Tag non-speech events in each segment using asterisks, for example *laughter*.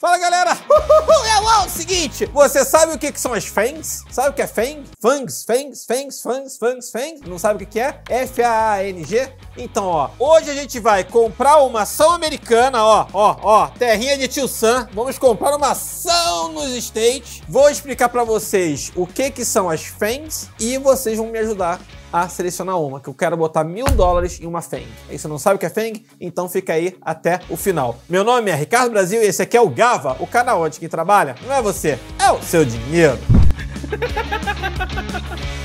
Fala galera! Uhul, é o seguinte, você sabe o que, são as fangs? Sabe o que é fang? Fangs, fangs, fangs, fangs, fangs, fangs? Não sabe o que, é? F-A-N-G? Então, ó, hoje a gente vai comprar uma ação americana, ó, ó, ó, terrinha de tio Sam. Vamos comprar uma ação nos States. Vou explicar pra vocês o que que são as fangs e vocês vão me ajudar a selecionar uma, que eu quero botar mil dólares em uma feng. Aí é você não sabe o que é feng, Então fica aí até o final. Meu nome é Ricardo Brasil e esse aqui é o Gava, o canal onde quem trabalha não é você, é o seu dinheiro. *laughs*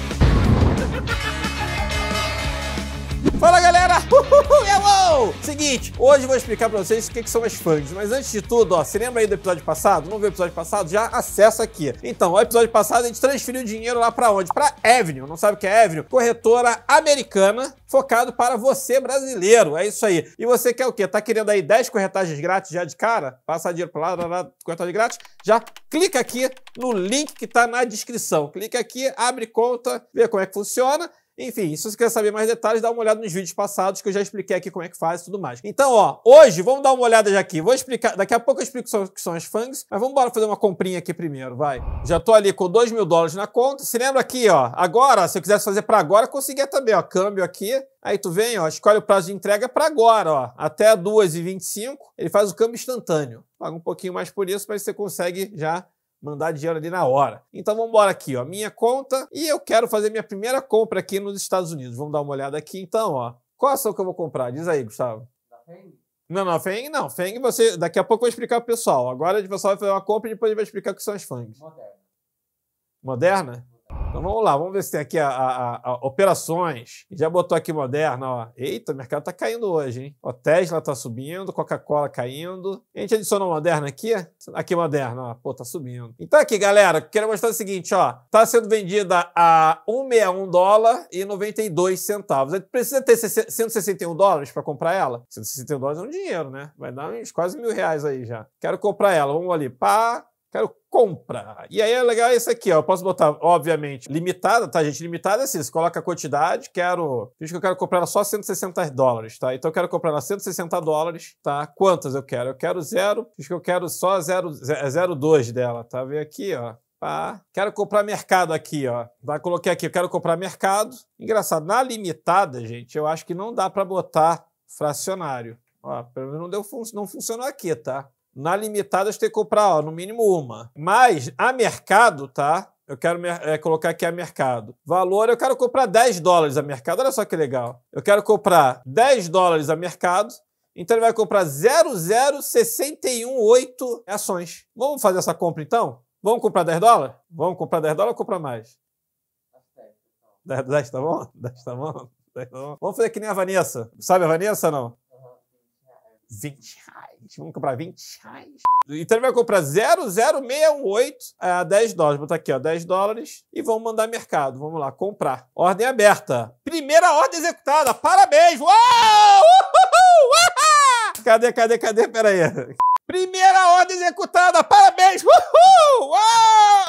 Fala galera! Uhul, Seguinte, hoje eu vou explicar pra vocês o que, que são as fangs, mas antes de tudo, ó, se lembra aí do episódio passado? Não viu o episódio passado? Já acessa aqui. Então, o episódio passado a gente transferiu dinheiro lá pra onde? Pra Avenue, não sabe o que é Avenue? Corretora americana focado para você brasileiro, é isso aí. E você quer o quê? Tá querendo aí 10 corretagens grátis já de cara? Passa dinheiro pra lá, lá, lá corretagem grátis? Já clica aqui no link que tá na descrição. Clica aqui, abre conta, vê como é que funciona enfim, se você quer saber mais detalhes, dá uma olhada nos vídeos passados que eu já expliquei aqui como é que faz e tudo mais. Então, ó, hoje vamos dar uma olhada já aqui. Vou explicar, daqui a pouco eu explico o que são as fangs, mas vamos bora fazer uma comprinha aqui primeiro, vai. Já tô ali com 2 mil dólares na conta. Se lembra aqui, ó, agora, se eu quisesse fazer para agora, conseguia também, ó, câmbio aqui. Aí tu vem, ó, escolhe o prazo de entrega para agora, ó, até 2h25, ele faz o câmbio instantâneo. Paga um pouquinho mais por isso, mas você consegue já mandar dinheiro ali na hora. Então vamos embora aqui, ó, minha conta e eu quero fazer minha primeira compra aqui nos Estados Unidos. Vamos dar uma olhada aqui então, ó. Qual ação que eu vou comprar? Diz aí, Gustavo. Da Feng? Não, não, Feng não. Feng você, daqui a pouco eu vou explicar pro pessoal. Agora o pessoal vai fazer uma compra e depois vai explicar o que são as Fangs. Moderna. Moderna? Então vamos lá, vamos ver se tem aqui a, a, a operações. Já botou aqui Moderna, ó. Eita, o mercado tá caindo hoje, hein? Ó, Tesla tá subindo, Coca-Cola caindo. A gente adicionou Moderna aqui? Aqui Moderna, ó. Pô, tá subindo. Então aqui, galera, quero mostrar o seguinte, ó. Tá sendo vendida a 161 dólar e 92 centavos. A gente precisa ter 161 dólares para comprar ela? 161 dólares é um dinheiro, né? Vai dar uns quase mil reais aí já. Quero comprar ela. Vamos ali. Pá, Quero compra. E aí é legal esse aqui, ó. Eu posso botar, obviamente, limitada, tá, gente? Limitada é assim, você coloca a quantidade, quero... Diz que eu quero comprar ela só 160 dólares, tá? Então eu quero comprar ela 160 dólares, tá? Quantas eu quero? Eu quero zero, diz que eu quero só 0,2 é dela, tá? Vem aqui, ó. ah Quero comprar mercado aqui, ó. vai coloquei aqui, eu quero comprar mercado. Engraçado, na limitada, gente, eu acho que não dá para botar fracionário. Ó, pelo menos não, deu, não funcionou aqui, tá? Na limitada, limitadas tem que comprar, ó, no mínimo uma. Mas a mercado, tá? Eu quero é, colocar aqui a mercado. Valor, eu quero comprar 10 dólares a mercado. Olha só que legal. Eu quero comprar 10 dólares a mercado. Então ele vai comprar 00618 ações. Vamos fazer essa compra então? Vamos comprar 10 dólares? Vamos comprar 10 dólares ou comprar mais? 10, 10 tá bom? 10 tá bom? 10 tá bom? Vamos fazer que nem a Vanessa. Sabe a Vanessa não? 20 reais. Vamos comprar 20 reais. Então ele vai comprar 00618 a 10 dólares. Vou botar aqui, ó, 10 dólares. E vamos mandar mercado. Vamos lá, comprar. Ordem aberta. Primeira ordem executada. Parabéns! Uau! Uhul! Uhul! Cadê, cadê, cadê? Pera aí. Primeira ordem executada, parabéns! Uhul!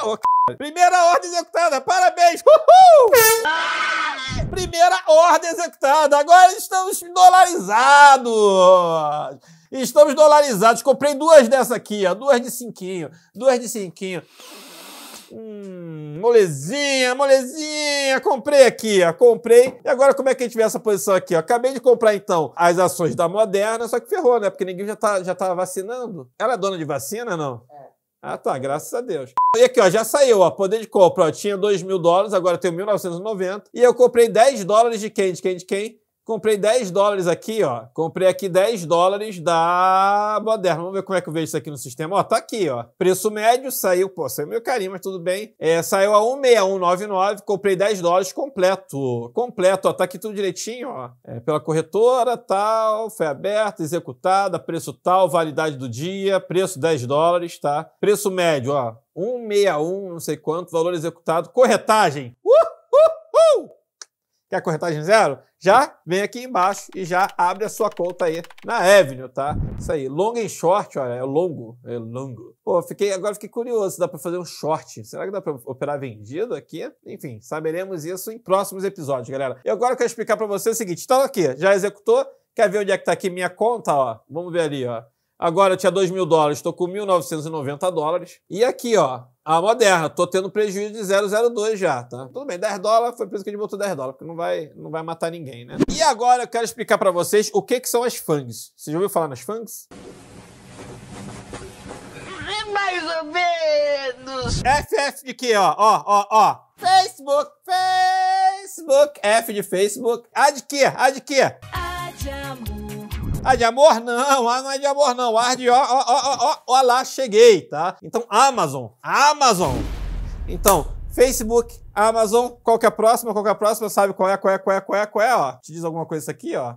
Oh, Primeira ordem executada, parabéns! Uhul! Primeira ordem executada, agora estamos dolarizados! Estamos dolarizados, comprei duas dessa aqui, ó, duas de cinquinho, duas de cinquinho. Hum molezinha, molezinha, comprei aqui, ó, comprei. E agora como é que a gente vê essa posição aqui, ó? Acabei de comprar, então, as ações da Moderna, só que ferrou, né? Porque ninguém já tá, já tá vacinando. Ela é dona de vacina, não? É. Ah, tá, graças a Deus. E aqui, ó, já saiu, ó, poder de compra, ó, tinha 2 mil dólares, agora tem 1.990. E eu comprei 10 dólares de quem? De quem? De quem? Comprei 10 dólares aqui, ó. Comprei aqui 10 dólares da Moderna. Vamos ver como é que eu vejo isso aqui no sistema. Ó, tá aqui, ó. Preço médio saiu, pô, saiu meu carinho, mas tudo bem. É, saiu a 16199, comprei 10 dólares completo. Completo, ó. Tá aqui tudo direitinho, ó. É, pela corretora, tal, foi aberta, executada, preço tal, validade do dia, preço 10 dólares, tá? Preço médio, ó. 161, não sei quanto, valor executado, corretagem. Uh! Quer corretagem zero? Já vem aqui embaixo e já abre a sua conta aí na Avenue, tá? Isso aí. Long em short, olha, é longo. É longo. Pô, fiquei, agora fiquei curioso se dá pra fazer um short. Será que dá pra operar vendido aqui? Enfim, saberemos isso em próximos episódios, galera. E agora eu quero explicar pra você o seguinte. Então aqui, já executou? Quer ver onde é que tá aqui minha conta, ó? Vamos ver ali, ó. Agora eu tinha 2 mil dólares, estou com 1.990 dólares. E aqui, ó, a Moderna, tô tendo prejuízo de 002 já, tá? Tudo bem, 10 dólares, foi por isso que a gente botou 10 dólares, porque não vai, não vai matar ninguém, né? E agora eu quero explicar para vocês o que que são as FANGs. Você já ouviu falar nas FANGs? É mais ou menos! FF de quê, ó? Ó, ó, ó. Facebook, Facebook, F de Facebook. A de quê? A de quê? A ah, de amor não, ah, não é de amor não. Ah, de ó, ó, ó, ó, ó lá, cheguei, tá? Então, Amazon, Amazon. Então, Facebook, Amazon, qual que é a próxima, qual que é a próxima, sabe qual é, qual é, qual é, qual é, qual é, ó. Te diz alguma coisa isso aqui, ó.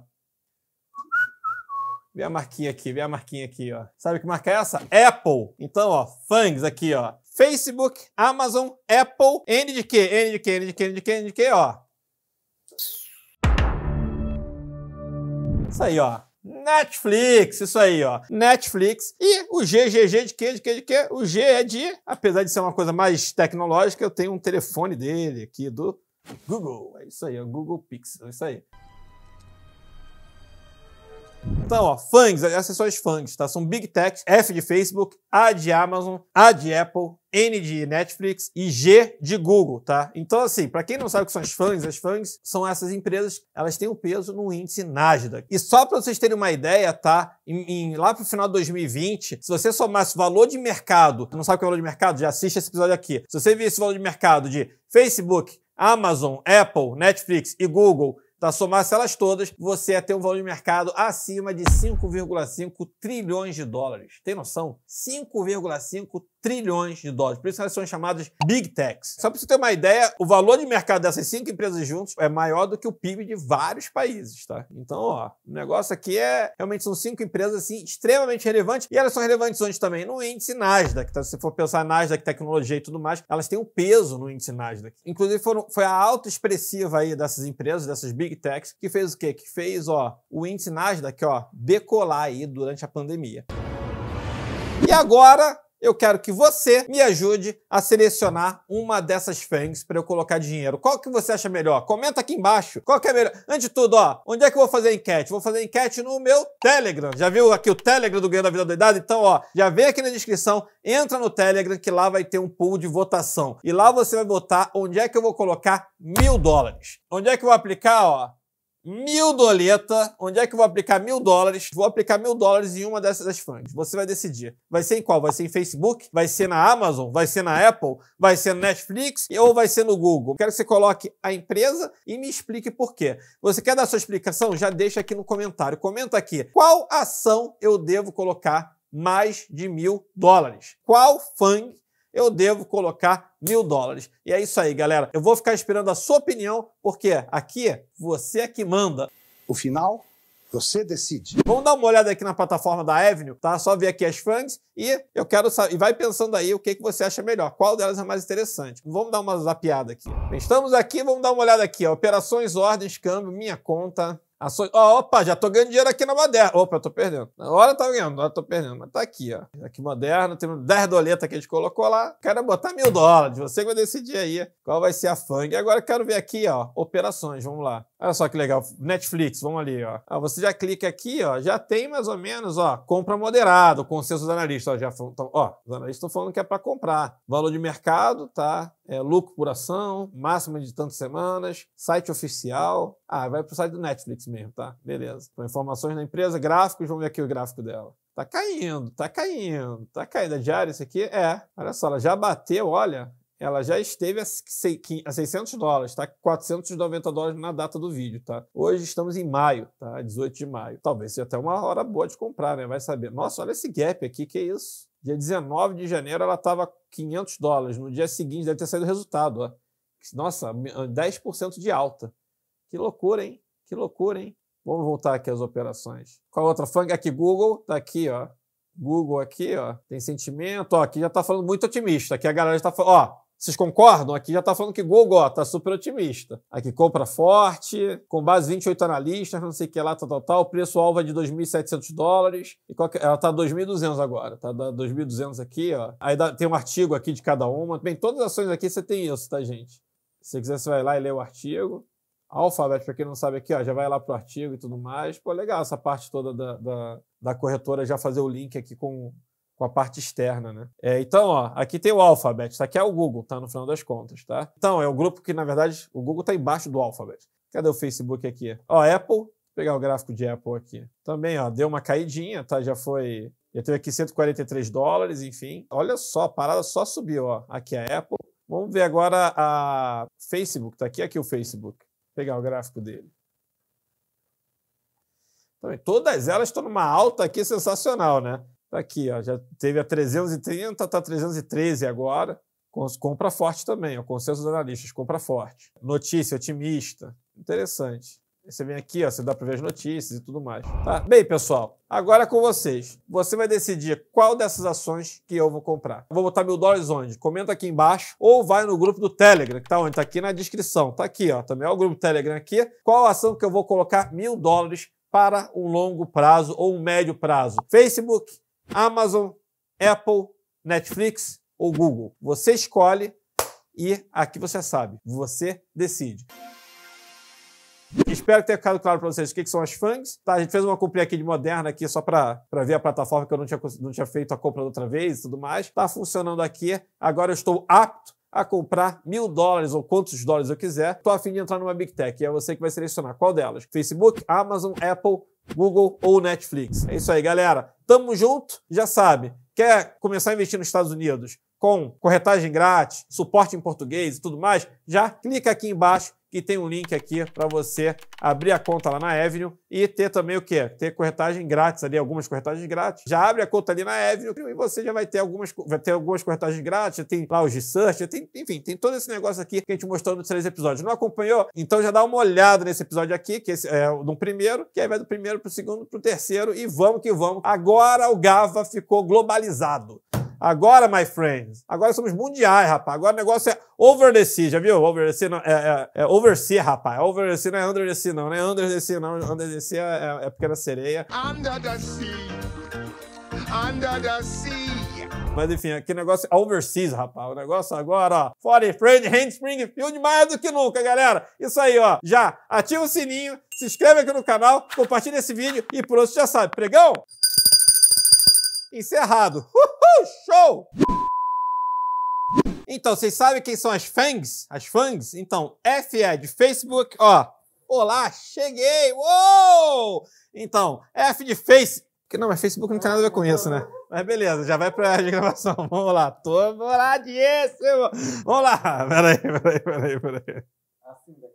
Vê a marquinha aqui, vê a marquinha aqui, ó. Sabe que marca é essa? Apple. Então, ó, fangs aqui, ó. Facebook, Amazon, Apple, N de quê? N de quê? N de quê? N de quê? N de quê? Ó. Isso aí, ó. Netflix, isso aí, ó. Netflix. E o GGG de quê? De quê? De quê? O G é de, apesar de ser uma coisa mais tecnológica, eu tenho um telefone dele aqui do Google. É isso aí, ó. É Google Pixel, é isso aí. Então, ó, fangs, as fangs, tá? São Big Tech, F de Facebook, A de Amazon, A de Apple, N de Netflix e G de Google, tá? Então, assim, para quem não sabe o que são as FANGs, as FANGs são essas empresas, elas têm um peso no índice Nasdaq. E só para vocês terem uma ideia, tá? Em, em, lá pro final de 2020, se você somasse o valor de mercado, não sabe o que é o valor de mercado? Já assiste esse episódio aqui. Se você visse o valor de mercado de Facebook, Amazon, Apple, Netflix e Google então, se elas todas, você ia ter um valor de mercado acima de 5,5 trilhões de dólares. Tem noção? 5,5 trilhões de dólares. Por isso elas são chamadas Big Techs. Só para você ter uma ideia, o valor de mercado dessas cinco empresas juntas é maior do que o PIB de vários países, tá? Então, ó, o negócio aqui é realmente são cinco empresas assim extremamente relevantes e elas são relevantes onde também no índice Nasdaq. Tá? Se você for pensar Nasdaq, tecnologia e tudo mais, elas têm um peso no índice Nasdaq. Inclusive foram, foi a alta expressiva aí dessas empresas, dessas Big Techs, que fez o quê? Que fez, ó, o índice Nasdaq, ó, decolar aí durante a pandemia. E agora, eu quero que você me ajude a selecionar uma dessas fangs para eu colocar dinheiro. Qual que você acha melhor? Comenta aqui embaixo. Qual que é melhor? Antes de tudo, ó, onde é que eu vou fazer a enquete? Vou fazer a enquete no meu Telegram. Já viu aqui o Telegram do Ganho da Vida Doidada? Então, ó, já vem aqui na descrição, entra no Telegram que lá vai ter um pool de votação. E lá você vai votar onde é que eu vou colocar mil dólares. Onde é que eu vou aplicar, ó? mil doleta. Onde é que eu vou aplicar mil dólares? Vou aplicar mil dólares em uma dessas funds. Você vai decidir. Vai ser em qual? Vai ser em Facebook? Vai ser na Amazon? Vai ser na Apple? Vai ser no Netflix? Ou vai ser no Google? Quero que você coloque a empresa e me explique por quê. Você quer dar sua explicação? Já deixa aqui no comentário. Comenta aqui. Qual ação eu devo colocar mais de mil dólares? Qual fund eu devo colocar mil dólares. E é isso aí, galera. Eu vou ficar esperando a sua opinião, porque aqui é você é que manda. O final você decide. Vamos dar uma olhada aqui na plataforma da Avenue, tá? Só ver aqui as funds e eu quero saber. E vai pensando aí o que, que você acha melhor, qual delas é mais interessante. Vamos dar uma zapiada aqui. Estamos aqui, vamos dar uma olhada aqui. Ó. Operações, ordens, câmbio, minha conta. Ações. Ó, opa, já tô ganhando dinheiro aqui na Moderna. Opa, eu tô perdendo. Na hora eu tá ganhando, na hora eu tô perdendo. Mas tá aqui, ó. Aqui Moderna, tem 10 doletas que a gente colocou lá. Quero é botar mil dólares. Você vai decidir aí qual vai ser a FANG. Agora eu quero ver aqui, ó, operações. Vamos lá. Olha só que legal. Netflix, vamos ali, ó. Ah, você já clica aqui, ó. Já tem mais ou menos, ó, compra moderado o consenso dos analistas. Ó, já, ó, os analistas estão falando que é para comprar. Valor de mercado, tá? é, lucro por ação, máxima de tantas semanas, site oficial. Ah, vai para o site do Netflix mesmo, tá? Beleza. Então, informações da empresa, gráficos, vamos ver aqui o gráfico dela. Tá caindo, tá caindo, tá caindo. A é diária, isso aqui? É. Olha só, ela já bateu, olha, ela já esteve a 600 dólares, tá? 490 dólares na data do vídeo, tá? Hoje estamos em maio, tá? 18 de maio. Talvez seja até uma hora boa de comprar, né? Vai saber. Nossa, olha esse gap aqui, que é isso? Dia 19 de janeiro ela estava 500 dólares. No dia seguinte deve ter saído o resultado. Ó. Nossa, 10% ah, de alta. Que loucura, hein? Que loucura, hein? Vamos voltar aqui às operações. Qual a outra fanga? Aqui, Google, tá aqui, ó. Google aqui, ó. Tem sentimento, ó. Aqui já tá falando muito otimista. Aqui a galera já tá falando, ó. Vocês concordam? Aqui já está falando que Google está super otimista. Aqui compra forte, com base 28 analistas, não sei o que lá, tal, tal, tal. O preço alvo é de 2.700 dólares. E é? Ela está 2.200 agora. Está 2.200 aqui, ó. Aí dá... tem um artigo aqui de cada uma. Bem, todas as ações aqui você tem isso, tá, gente? Se você quiser, você vai lá e lê o artigo. Alphabet, para quem não sabe aqui, ó, já vai lá para o artigo e tudo mais. Pô, legal essa parte toda da, da, da corretora já fazer o link aqui com, com a parte externa, né? É, então, ó, aqui tem o Alphabet, isso aqui é o Google, tá? No final das contas, tá? Então, é o grupo que, na verdade, o Google tá embaixo do Alphabet. Cadê o Facebook aqui? Ó, Apple, vou pegar o gráfico de Apple aqui. Também, ó, deu uma caidinha, tá? Já foi, já teve aqui 143 dólares, enfim. Olha só, a parada só subiu, ó. Aqui é a Apple. Vamos ver agora a Facebook, tá aqui, aqui o Facebook. Vou pegar o gráfico dele. Também, todas elas estão numa alta aqui sensacional, né? Está aqui, ó, já teve a 330, está 313 agora. Compra forte também, o consenso dos analistas, compra forte. Notícia otimista, interessante. Você vem aqui, ó, você dá para ver as notícias e tudo mais. Tá? Bem, pessoal, agora é com vocês. Você vai decidir qual dessas ações que eu vou comprar. Eu vou botar mil dólares onde? Comenta aqui embaixo ou vai no grupo do Telegram, que tá onde? Tá aqui na descrição. Tá aqui, ó. Também é o grupo Telegram aqui. Qual ação que eu vou colocar mil dólares para um longo prazo ou um médio prazo? Facebook, Amazon, Apple, Netflix ou Google. Você escolhe e aqui você sabe, você decide. Espero que tenha ficado claro para vocês o que, que, são as FANGs. Tá, a gente fez uma compra aqui de Moderna aqui só para ver a plataforma que eu não tinha, não tinha feito a compra da outra vez e tudo mais. Está funcionando aqui. Agora eu estou apto a comprar mil dólares ou quantos dólares eu quiser. Estou a fim de entrar numa Big Tech. E é você que vai selecionar qual delas. Facebook, Amazon, Apple, Google ou Netflix. É isso aí, galera. Tamo junto, já sabe. Quer começar a investir nos Estados Unidos com corretagem grátis, suporte em português e tudo mais? Já clica aqui embaixo que tem um link aqui para você abrir a conta lá na Avenue e ter também o quê? Ter corretagem grátis ali, algumas corretagens grátis. Já abre a conta ali na Avenue e você já vai ter algumas, vai ter algumas corretagens grátis, já tem lá os research, já tem, enfim, tem todo esse negócio aqui que a gente mostrou nos três episódios. Não acompanhou? Então já dá uma olhada nesse episódio aqui, que esse é do primeiro, que aí vai do primeiro para o segundo, para o terceiro e vamos que vamos. Agora o Gava ficou globalizado. Agora, my friends, agora somos mundiais, rapaz. Agora o negócio é over the sea, já viu? Over the sea não, é, é, é rapaz. Over the sea não é under the sea, não, né? Under the sea, não. Under the sea é, é, pequena sereia. Under the sea, under the sea. Mas enfim, aqui negócio é overseas, rapaz. O negócio agora, ó. Foreign Friend, handspring field mais do que nunca, galera. Isso aí, ó. Já ativa o sininho, se inscreve aqui no canal, compartilha esse vídeo e pronto, já sabe. Pregão? Encerrado. Uh! *laughs* show! Então, vocês sabem quem são as fangs? As fangs? Então, F é de Facebook, ó. Olá, cheguei! Uou! Então, F de Face. Que não, mas Facebook não tem nada a ver com isso, né? Mas beleza, já vai pra *laughs* gravação. Vamos lá. Tô boladíssimo! Vamos lá! Peraí, peraí, peraí, peraí. Assim, né?